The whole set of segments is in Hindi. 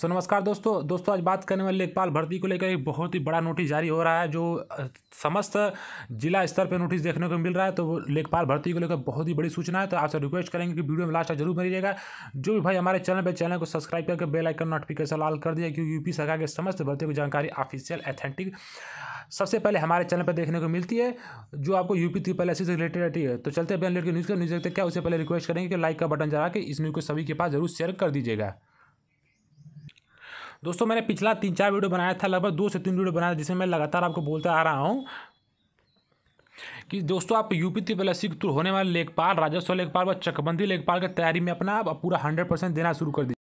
सो नमस्कार दोस्तों दोस्तों आज बात करने वाले लेखपाल भर्ती को लेकर एक बहुत ही बड़ा नोटिस जारी हो रहा है जो समस्त जिला स्तर पर नोटिस देखने को मिल रहा है तो लेखपाल भर्ती को लेकर बहुत ही बड़ी सूचना है तो आपसे रिक्वेस्ट करेंगे कि वीडियो में लास्ट जरूर मिलिएगा जो भी भाई हमारे चैनल पर चैनल को सब्सक्राइब करके बेल आइकन नोटिफिकेशन लाल कर दिया क्योंकि यूपी सरकार के समस्त भर्ती की जानकारी ऑफिशियल अथेंटिक सबसे पहले हमारे चैनल पर देखने को मिलती है जो आपको यूपी ट्रिपल एस से रिलेटेड रहती है तो चलते हैं बिना लेट के न्यूज़ का न्यूज़ देखते क्या उससे पहले रिक्वेस्ट करेंगे कि लाइक का बटन जला के इस न्यूज़ को सभी के पास जरूर शेयर कर दीजिएगा दोस्तों मैंने पिछला तीन चार वीडियो बनाया था लगभग दो से तीन वीडियो बनाया जिसमें मैं लगातार आपको बोलता आ रहा हूँ कि दोस्तों आप यूपी त्रिपलसी के होने वाले लेखपाल राजस्व लेखपाल व चकबंदी लेखपाल की तैयारी में अपना पूरा हंड्रेड परसेंट देना शुरू कर दीजिए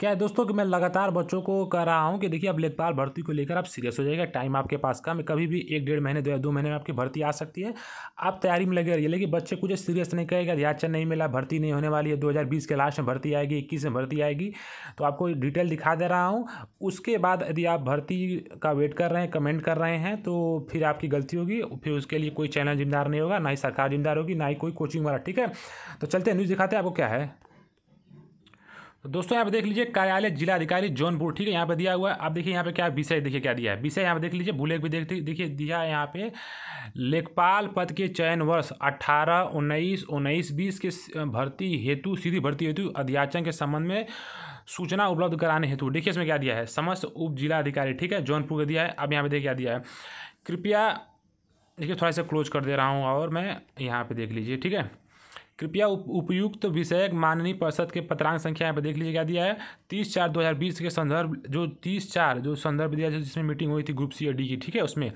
क्या है दोस्तों कि मैं लगातार बच्चों को कह रहा हूँ कि देखिए अब लेखपाल भर्ती को लेकर आप सीरियस हो जाएगा टाइम आपके पास कम है कभी भी एक डेढ़ महीने दो या दो महीने में आपकी भर्ती आ सकती है आप तैयारी में लगे रहिए लेकिन बच्चे कुछ सीरियस नहीं कहेगा रियाचन नहीं मिला भर्ती नहीं होने वाली है दो के लास्ट में भर्ती आएगी इक्कीस में भर्ती आएगी तो आपको डिटेल दिखा दे रहा हूँ उसके बाद यदि आप भर्ती का वेट कर रहे हैं कमेंट कर रहे हैं तो फिर आपकी गलती होगी फिर उसके लिए कोई चैनल जिम्मेदार नहीं होगा ना ही सरकार जिम्मेदार होगी ना ही कोई कोचिंग वाला ठीक है तो चलते न्यूज़ दिखाते हैं आपको क्या है तो दोस्तों यहाँ पे देख लीजिए कार्यालय जिलाधिकारी जौनपुर ठीक है यहाँ पे दिया हुआ है आप देखिए यहाँ पे क्या विषय देखिए क्या दिया है विषय यहाँ पे देख लीजिए भूलेख भी देखते देखिए दिया है यहाँ पे लेखपाल पद के चयन वर्ष अट्ठारह उन्नीस उन्नीस बीस के भर्ती हेतु सीधी भर्ती हेतु अध्याचन के संबंध में सूचना उपलब्ध कराने हेतु देखिए इसमें क्या दिया है समस्त उप जिलाधिकारी ठीक है जौनपुर का दिया है अब यहाँ पे देखिए क्या दिया है कृपया देखिए थोड़ा सा क्लोज कर दे रहा हूँ और मैं यहाँ पर देख लीजिए ठीक है कृपया उपयुक्त तो विषयक माननीय परिषद के पत्रांक संख्या यहाँ पर देख लीजिए क्या दिया है तीस चार दो हज़ार बीस के संदर्भ जो तीस चार जो संदर्भ दिया जो जिसमें मीटिंग हुई थी ग्रुप सी और डी की ठीक है उसमें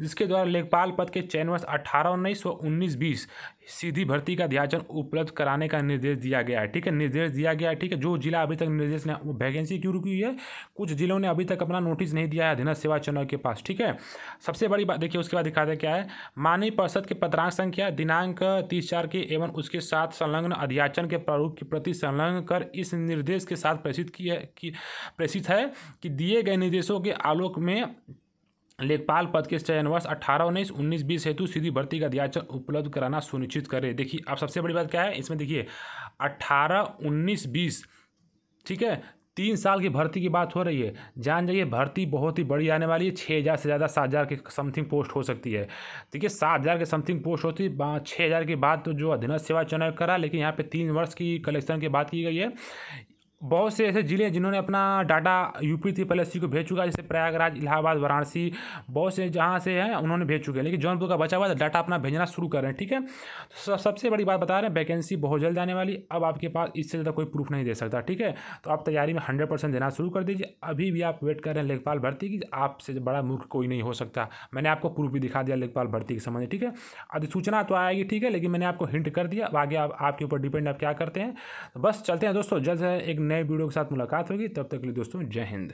जिसके द्वारा लेखपाल पद के चयन वर्ष अठारह उन्नीस व उन्नीस बीस सीधी भर्ती का अध्याचन उपलब्ध कराने का निर्देश दिया गया है ठीक है निर्देश दिया गया है ठीक है जो जिला अभी तक निर्देश ने वैकेंसी क्यों रुकी हुई है कुछ जिलों ने अभी तक अपना नोटिस नहीं दिया है अधीन सेवा चुनाव के पास ठीक है सबसे बड़ी बात देखिए उसके बाद दिखाते क्या है माननीय परिषद के पत्रांक संख्या दिनांक तीस चार के एवं उसके साथ संलग्न अध्याचन के प्रारूप के प्रति संलग्न कर इस निर्देश के साथ प्रेषित किया कि प्रेषित है कि दिए गए निर्देशों के आलोक में लेखपाल पद के चयन वर्ष अठारह उन्नीस उन्नीस बीस हेतु सीधी भर्ती का अध्याचन उपलब्ध कराना सुनिश्चित करें देखिए अब सबसे बड़ी बात क्या है इसमें देखिए अठारह उन्नीस बीस ठीक है तीन साल की भर्ती की बात हो रही है जान जाइए भर्ती बहुत ही बड़ी आने वाली है छः हज़ार से ज़्यादा सात हज़ार के समथिंग पोस्ट हो सकती है ठीक है सात हज़ार के समथिंग पोस्ट होती है छः हज़ार के बाद तो जो अधीनस्थ सेवा चयन करा लेकिन यहाँ पे तीन वर्ष की कलेक्शन की बात की गई है बहुत से ऐसे ज़िले हैं जिन्होंने अपना डाटा यूपी ट्रिपल एस को भेज चुका है जैसे प्रयागराज इलाहाबाद वाराणसी बहुत से जहाँ से हैं उन्होंने भेज चुके हैं लेकिन जौनपुर का बचा हुआ तो डाटा अपना भेजना शुरू कर रहे हैं ठीक है तो सबसे बड़ी बात बता रहे हैं वैकेंसी बहुत जल्द आने वाली अब आपके पास इससे ज़्यादा कोई प्रूफ नहीं दे सकता ठीक है तो आप तैयारी में हंड्रेड परसेंट देना शुरू कर दीजिए अभी भी आप वेट कर रहे हैं लेखपाल भर्ती की आपसे बड़ा मूर्ख कोई नहीं हो सकता मैंने आपको प्रूफ भी दिखा दिया लेखपाल भर्ती के संबंध ठीक है अधिसूचना तो आएगी ठीक है लेकिन मैंने आपको हिंट कर दिया अब आगे आपके ऊपर डिपेंड आप क्या करते हैं तो बस चलते हैं दोस्तों जल्द एक नए वीडियो के साथ मुलाकात होगी तब तक के लिए दोस्तों जय हिंद